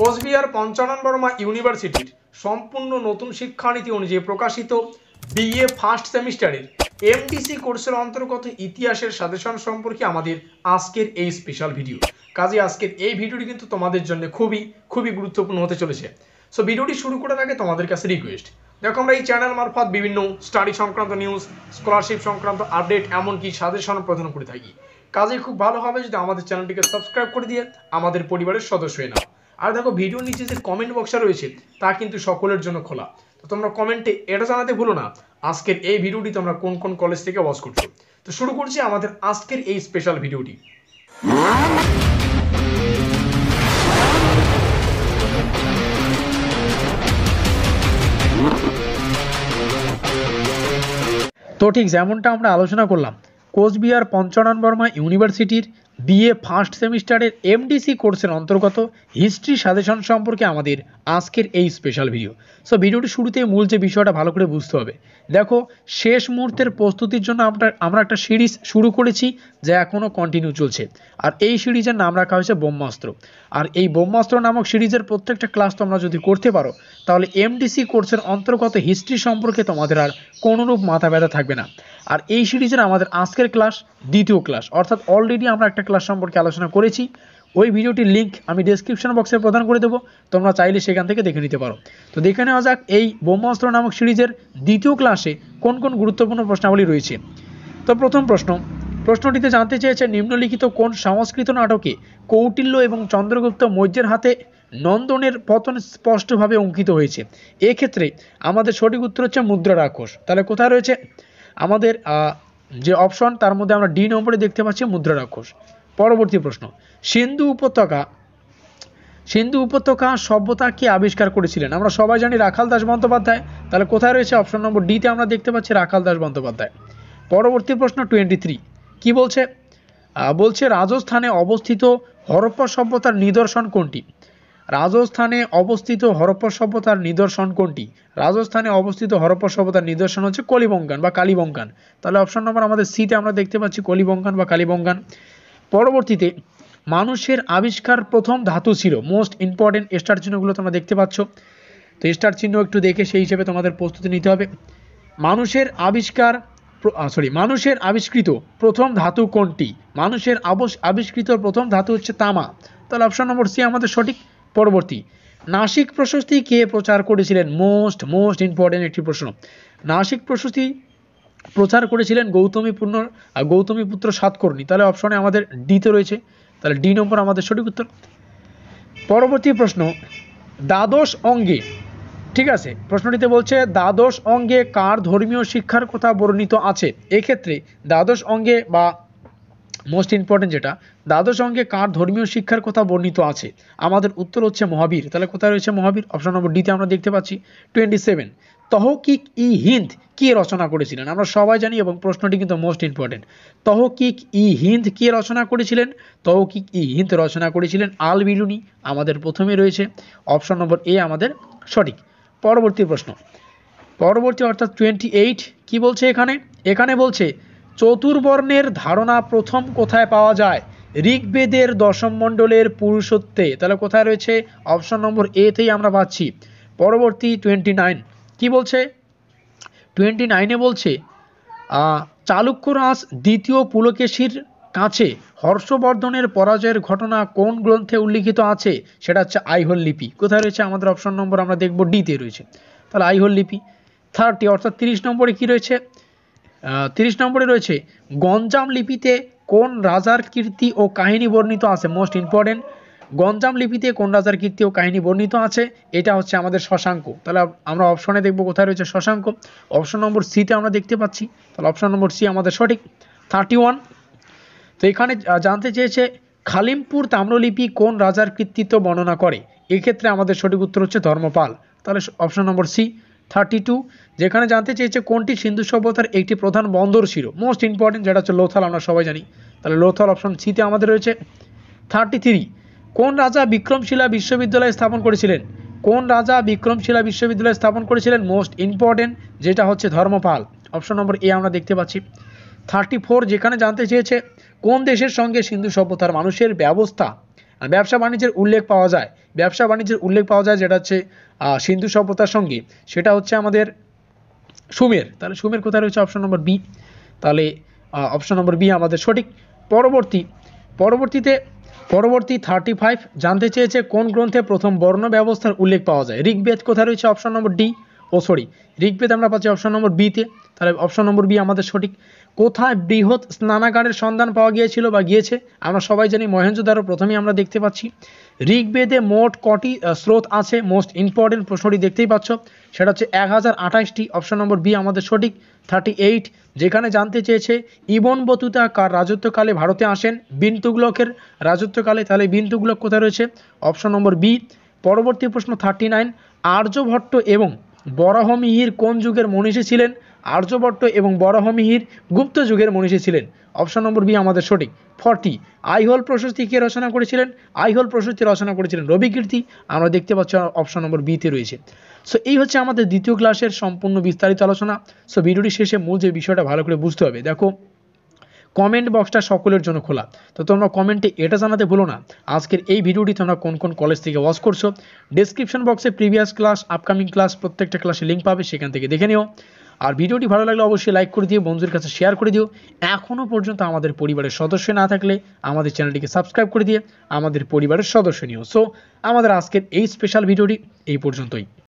কোচবিহার পঞ্চানন বর্মা ইউনিভার্সিটির সম্পূর্ণ নতুন শিক্ষানীতি অনুযায়ী প্রকাশিত বিএ ফার্স্ট সেমিস্টারের এমডিসি কোর্সের অন্তর্গত ইতিহাসের সাজেশন সম্পর্কে আমাদের আজকের এই স্পেশাল ভিডিও কাজে আজকের এই ভিডিওটি কিন্তু তোমাদের জন্য খুবই খুবই গুরুত্বপূর্ণ হতে চলেছে সো ভিডিওটি শুরু করার আগে তোমাদের কাছে রিকোয়েস্ট দেখো আমরা এই চ্যানেল মারফত বিভিন্ন স্টাডি সংক্রান্ত নিউজ স্কলারশিপ সংক্রান্ত আপডেট এমনকি সাজেশন প্রদান করে থাকি কাজে খুব ভালো হবে যদি আমাদের চ্যানেলটিকে সাবস্ক্রাইব করে দিয়ে আমাদের পরিবারের সদস্য হয়ে নাও আর দেখো ভিডিও নিচে যে কমেন্ট বক্সটা রয়েছে তা কিন্তু সকলের জন্য খোলা তো তোমরা কমেন্টে এটা জানাতে ভুলো না আজকের এই ভিডিওটি তোমরা কোন কোন কলেজ থেকে ওয়াচ করছো তো শুরু করছি আমাদের আজকের এই স্পেশাল ভিডিওটি তো ঠিক যেমনটা আমরা আলোচনা করলাম কোচবিহার পঞ্চানন বর্মা ইউনিভার্সিটির বিএ ফার্স্ট সেমিস্টারের এমডিসি কোর্সের অন্তর্গত হিস্ট্রি সাজেশন সম্পর্কে আমাদের আজকের এই স্পেশাল ভিডিও সো ভিডিওটি শুরুতেই মূল যে বিষয়টা ভালো করে বুঝতে হবে দেখো শেষ মুহূর্তের প্রস্তুতির জন্য আমরা আমরা একটা সিরিজ শুরু করেছি যা এখনও কন্টিনিউ চলছে আর এই সিরিজের নাম রাখা হয়েছে ব্রহ্মাস্ত্র আর এই ব্রহ্মাস্ত্র নামক সিরিজের প্রত্যেকটা ক্লাস তোমরা যদি করতে পারো তাহলে এমডিসি কোর্সের অন্তর্গত হিস্ট্রি সম্পর্কে তোমাদের আর কোনোরূপ মাথা ব্যথা থাকবে না আর এই সিরিজের আমাদের আজকের ক্লাস দ্বিতীয় ক্লাস অর্থাৎ অলরেডি আমরা একটা ক্লাস সম্পর্কে আলোচনা করেছি ওই ভিডিওটির লিঙ্ক আমি ডিসক্রিপশন বক্সে প্রদান করে দেবো তোমরা চাইলে সেখান থেকে দেখে নিতে পারো তো দেখে নেওয়া যাক এই ব্রহ্মাস্ত্র নামক সিরিজের দ্বিতীয় ক্লাসে কোন কোন গুরুত্বপূর্ণ প্রশ্নাবলী রয়েছে তো প্রথম প্রশ্ন প্রশ্নটিতে জানতে চেয়েছে নিম্নলিখিত কোন সংস্কৃত নাটকে কৌটিল্য এবং চন্দ্রগুপ্ত মৌর্যের হাতে নন্দনের পতন স্পষ্টভাবে অঙ্কিত হয়েছে এক্ষেত্রে আমাদের সঠিক উত্তর হচ্ছে মুদ্রা রাক্ষস তাহলে কোথায় রয়েছে আমাদের যে অপশন তার মধ্যে আমরা ডি নম্বরে দেখতে পাচ্ছি মুদ্রা রাক্ষস পরবর্তী প্রশ্ন সিন্ধু উপত্যকা সিন্ধু উপত্যকা সভ্যতা কি আবিষ্কার করেছিলেন আমরা সবাই জানি রাখাল দাস বন্দ্যোপাধ্যায় তাহলে কোথায় রয়েছে অপশন নম্বর ডিতে আমরা দেখতে পাচ্ছি রাখাল দাস বন্দ্যোপাধ্যায় পরবর্তী প্রশ্ন টোয়েন্টি থ্রি কী বলছে বলছে রাজস্থানে অবস্থিত হরপ্পা সভ্যতার নিদর্শন কোনটি রাজস্থানে অবস্থিত হরপ্পা সভ্যতার নিদর্শন কোনটি রাজস্থানে অবস্থিত হরপ্পা সভ্যতার নিদর্শন হচ্ছে কলিবঙ্গান বা কালীবঙ্গান তাহলে অপশন নম্বর আমাদের সিতে আমরা দেখতে পাচ্ছি কলিবঙ্গান বা কালীবঙ্গান পরবর্তীতে মানুষের আবিষ্কার প্রথম ধাতু ছিল মোস্ট ইম্পর্টেন্ট স্টার চিহ্নগুলো তোমরা দেখতে পাচ্ছ তো স্টার চিহ্ন একটু দেখে সেই হিসেবে তোমাদের প্রস্তুতি নিতে হবে মানুষের আবিষ্কার সরি মানুষের আবিষ্কৃত প্রথম ধাতু কোনটি মানুষের আবিষ্কৃত প্রথম ধাতু হচ্ছে তামা তাহলে অপশন নম্বর সি আমাদের সঠিক পরবর্তী নাসিক প্রশস্তি কে প্রচার করেছিলেন মোস্ট মোস্ট ইম্পর্টেন্ট একটি প্রশ্ন নাসিক প্রশস্তি প্রচার করেছিলেন গৌতমী পূর্ণ গৌতমী পুত্র সাতকর্ণী তাহলে অপশনে আমাদের ডিতে রয়েছে তাহলে ডি নম্বর আমাদের সঠিক উত্তর পরবর্তী প্রশ্ন দ্বাদশ অঙ্গে ঠিক আছে প্রশ্নটিতে বলছে দ্বাদশ অঙ্গে কার ধর্মীয় শিক্ষার কথা বর্ণিত আছে এক্ষেত্রে দ্বাদশ অঙ্গে বা মোস্ট ইম্পর্টেন্ট যেটা দ্বাদশ অঙ্গে কার ধর্মীয় শিক্ষার কথা বর্ণিত আছে আমাদের উত্তর হচ্ছে মহাবীর তাহলে কোথায় রয়েছে মহাবীর অপশন নম্বর ডিতে আমরা দেখতে পাচ্ছি টোয়েন্টি সেভেন তহকিক ই হিন্দ কে রচনা করেছিলেন আমরা সবাই জানি এবং প্রশ্নটি কিন্তু মোস্ট ইম্পর্টেন্ট তহকিক ই হিন্দ কে রচনা করেছিলেন তহকিক ই হিন্দ রচনা করেছিলেন আল বিরুনি আমাদের প্রথমে রয়েছে অপশন নম্বর এ আমাদের সঠিক পরবর্তী প্রশ্ন পরবর্তী অর্থাৎ টোয়েন্টি এইট কী বলছে এখানে এখানে বলছে চতুর্বর্ণের ধারণা প্রথম কোথায় পাওয়া যায় ঋগ্বেদের দশম মণ্ডলের পুরুষত্বে তাহলে কোথায় রয়েছে অপশন নম্বর এতেই আমরা পাচ্ছি পরবর্তী টোয়েন্টি নাইন কী বলছে টোয়েন্টি নাইনে বলছে চালুক্য রাজ দ্বিতীয় পুলকেশীর কাছে হর্ষবর্ধনের পরাজয়ের ঘটনা কোন গ্রন্থে উল্লিখিত আছে সেটা হচ্ছে আইহোল লিপি কোথায় রয়েছে আমাদের অপশন নম্বর আমরা দেখব ডিতে রয়েছে তাহলে আইহোল লিপি থার্টি অর্থাৎ তিরিশ নম্বরে কি রয়েছে তিরিশ নম্বরে রয়েছে গঞ্জাম লিপিতে কোন রাজার কীর্তি ও কাহিনী বর্ণিত আছে মোস্ট ইম্পর্টেন্ট গঞ্জাম লিপিতে কোন রাজার কীর্তি ও কাহিনী বর্ণিত আছে এটা হচ্ছে আমাদের শশাঙ্ক তাহলে আমরা অপশনে দেখব কোথায় রয়েছে শশাঙ্ক অপশন নম্বর সিতে আমরা দেখতে পাচ্ছি তাহলে অপশন নম্বর সি আমাদের সঠিক থার্টি ওয়ান তো এখানে জানতে চেয়েছে খালিমপুর তাম্রলিপি কোন রাজার কৃতিত্ব বর্ণনা করে এক্ষেত্রে আমাদের সঠিক উত্তর হচ্ছে ধর্মপাল তাহলে option number C thirty two যেখানে জানতে চেয়েছে কোনটি সিন্ধু সভ্যতার একটি প্রধান বন্দর ছিল মোস্ট ইম্পর্টেন্ট যেটা হচ্ছে লোথাল আমরা সবাই জানি তাহলে লোথাল অপশন সিতে আমাদের রয়েছে থার্টি থ্রি কোন রাজা বিক্রমশিলা বিশ্ববিদ্যালয় স্থাপন করেছিলেন কোন রাজা বিক্রমশিলা বিশ্ববিদ্যালয় স্থাপন করেছিলেন মোস্ট ইম্পর্টেন্ট যেটা হচ্ছে ধর্মপাল অপশন নম্বর এ আমরা দেখতে পাচ্ছি থার্টি ফোর যেখানে জানতে চেয়েছে কোন দেশের সঙ্গে সিন্ধু সভ্যতার মানুষের ব্যবস্থা ব্যবসা বাণিজ্যের উল্লেখ পাওয়া যায় ব্যবসা বাণিজ্যের উল্লেখ পাওয়া যায় যেটা হচ্ছে সিন্ধু সভ্যতার সঙ্গে সেটা হচ্ছে আমাদের সুমের তাহলে সুমের কোথায় রয়েছে অপশন নম্বর বি তাহলে অপশন নম্বর বি আমাদের সঠিক পরবর্তী পরবর্তীতে পরবর্তী থার্টি ফাইভ জানতে চেয়েছে কোন গ্রন্থে প্রথম বর্ণ ব্যবস্থার উল্লেখ পাওয়া যায় ঋগ্বেদ কোথায় রয়েছে option number D oh sorry Rigveda আমরা পাচ্ছি অপশন নম্বর বিতে তাহলে অপশন নম্বর বি আমাদের সঠিক কোথায় বৃহৎ স্নানাগারের সন্ধান পাওয়া গিয়েছিল বা গিয়েছে আমরা সবাই জানি মহেঞ্জোদারো প্রথমেই আমরা দেখতে পাচ্ছি ঋগ্বেদে মোট কটি স্রোত আছে মোস্ট ইম্পর্টেন্ট প্রশ্নটি দেখতেই পাচ্ছ সেটা হচ্ছে এক হাজার আঠাশটি অপশন নম্বর বি আমাদের সঠিক থার্টি এইট যেখানে জানতে চেয়েছে ইবন বতুতা কার রাজত্বকালে ভারতে আসেন বিন্তুগুলকের রাজত্বকালে তাহলে বিন্তুগুলক কোথায় রয়েছে অপশন নম্বর বি পরবর্তী প্রশ্ন থার্টি নাইন আর্যভট্ট এবং বরাহমিহির কোন যুগের মনীষী ছিলেন আর্যভট্ট এবং বরাহমিহির গুপ্ত যুগের মনীষী ছিলেন অপশন নম্বর বি আমাদের সঠিক ফর্টি আইহল প্রশস্তি কে রচনা করেছিলেন আইহল প্রশস্তি রচনা করেছিলেন রবি কীর্তি আমরা দেখতে পাচ্ছি অপশন নম্বর বিতে রয়েছে সো এই হচ্ছে আমাদের দ্বিতীয় ক্লাসের সম্পূর্ণ বিস্তারিত আলোচনা সো ভিডিওটি শেষে মূল যে বিষয়টা ভালো করে বুঝতে হবে দেখো কমেন্ট বক্সটা সকলের জন্য খোলা তো তোমরা কমেন্টে এটা জানাতে ভুলো না আজকের এই ভিডিওটি তোমরা কোন কোন কলেজ থেকে ওয়াচ করছো ডিসক্রিপশন বক্সে প্রিভিয়াস ক্লাস আপকামিং ক্লাস প্রত্যেকটা ক্লাসে লিঙ্ক পাবে সেখান থেকে দেখে নিও আর ভিডিওটি ভালো লাগলে অবশ্যই লাইক করে দিও বন্ধুদের কাছে শেয়ার করে দিও এখনও পর্যন্ত আমাদের পরিবারের সদস্য না থাকলে আমাদের চ্যানেলটিকে সাবস্ক্রাইব করে দিয়ে আমাদের পরিবারের সদস্য নিও সো আমাদের আজকের এই স্পেশাল ভিডিওটি এই পর্যন্তই